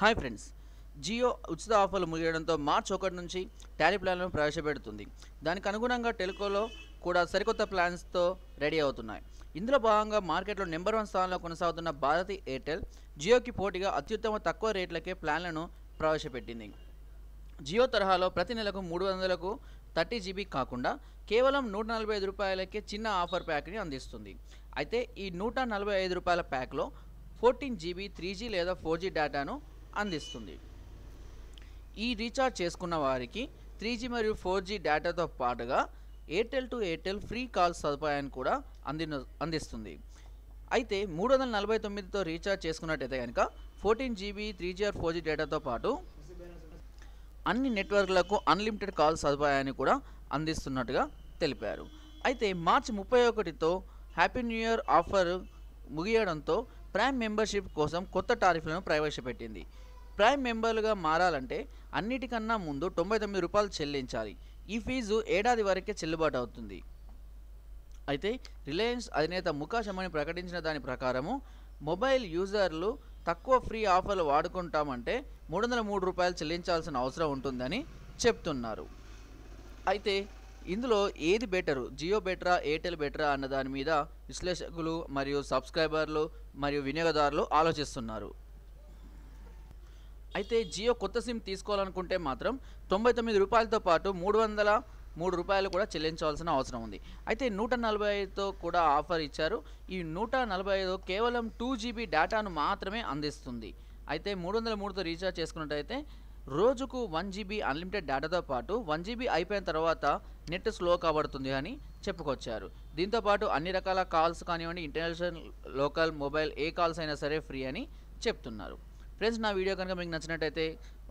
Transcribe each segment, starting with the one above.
hi friends Jio ఉచిత ఆఫర్లు ముగియడంతో March ఒకటి నుంచి టారీ ప్లాన్లను ప్రవేశపెడుతుంది దానికి అనుగుణంగా టెలికోలో కూడా సరికొత్త ప్లాన్స్తో రెడీ అవుతున్నాయి ఇందులో భాగంగా మార్కెట్లో నెంబర్ వన్ స్థానంలో కొనసాగుతున్న భారతి ఎయిర్టెల్ జియోకి పోటీగా అత్యుత్తమ తక్కువ రేట్లకే ప్లాన్లను ప్రవేశపెట్టింది జియో తరహాలో ప్రతి నెలకు మూడు వందలకు థర్టీ జీబీ కాకుండా కేవలం నూట నలభై ఐదు రూపాయలకే చిన్న ఆఫర్ ప్యాక్ని అందిస్తుంది అయితే ఈ నూట నలభై ఐదు రూపాయల ప్యాక్లో ఫోర్టీన్ జీబీ త్రీ జీ లేదా ఫోర్ జీ డేటాను అందిస్తుంది ఈ రీఛార్జ్ చేసుకున్న వారికి త్రీ జీ మరియు ఫోర్ జీ డేటాతో పాటుగా Airtel to Airtel free call సదుపాయాన్ని కూడా అంది అందిస్తుంది అయితే మూడు వందల నలభై తొమ్మిదితో రీఛార్జ్ చేసుకున్నట్టయితే కనుక fourteen GB three G or four G డేటాతో పాటు అన్ని నెట్వర్క్లకు అన్లిమిటెడ్ కాల్ సదుపాయాన్ని కూడా అందిస్తున్నట్టుగా తెలిపారు అయితే మార్చి ముప్పై ఒకటితో హ్యాపీ న్యూ ఇయర్ ఆఫర్ ముగియడంతో ప్రైమ్ మెంబర్షిప్ కోసం కొత్త టారిఫ్లను ప్రవేశపెట్టింది ప్రైమ్ మెంబర్లుగా మారాలంటే అన్నిటికన్నా ముందు తొంభై తొమ్మిది రూపాయలు చెల్లించాలి ఈ ఫీజు ఏడాది వరకే చెల్లుబాటు అవుతుంది అయితే రిలయన్స్ అధినేత ముఖాష్ అమ్మని ప్రకటించిన దాని ప్రకారము మొబైల్ యూజర్లు తక్కువ ఫ్రీ ఆఫర్లు వాడుకుంటామంటే మూడు వందల మూడు రూపాయలు చెల్లించాల్సిన అవసరం ఉంటుందని చెప్తున్నారు అయితే ఇందులో ఏది బెటరు జియో బెటరా ఎయిర్టెల్ బెటరా అన్న దాని మీద విశ్లేషకులు మరియు సబ్స్క్రైబర్లు మరియు వినియోగదారులు ఆలోచిస్తున్నారు అయితే జియో కొత్త సిమ్ తీసుకోవాలనుకుంటే మాత్రం తొంభై తొమ్మిది రూపాయలతో పాటు మూడు వందల మూడు రూపాయలు కూడా చెల్లించవలసిన అవసరం ఉంది అయితే నూట నలభై ఐదుతో కూడా ఆఫర్ ఇచ్చారు ఈ నూట నలభై ఐదు కేవలం టూ జీబీ డేటాను మాత్రమే అందిస్తుంది అయితే మూడు వందల మూడుతో రీఛార్జ్ చేసుకున్నట్టయితే రోజుకు వన్ జీబీ అన్లిమిటెడ్ డేటాతో పాటు వన్ జీబీ అయిపోయిన తర్వాత నెట్ స్లో కాబడుతుంది అని చెప్పుకొచ్చారు దీంతోపాటు అన్ని రకాల కాల్స్ కానివ్వండి ఇంటర్నేషనల్ లోకల్ మొబైల్ ఏ కాల్స్ అయినా సరే ఫ్రీ అని చెప్తున్నారు ఫ్రెండ్స్ నా వీడియో కనుక మీకు నచ్చినట్టయితే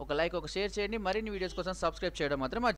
ఒక లైక్ ఒక షేర్ చేయండి మరిన్ని వీడియోస్ కోసం సబ్స్క్రైబ్ చేయడం మాత్రం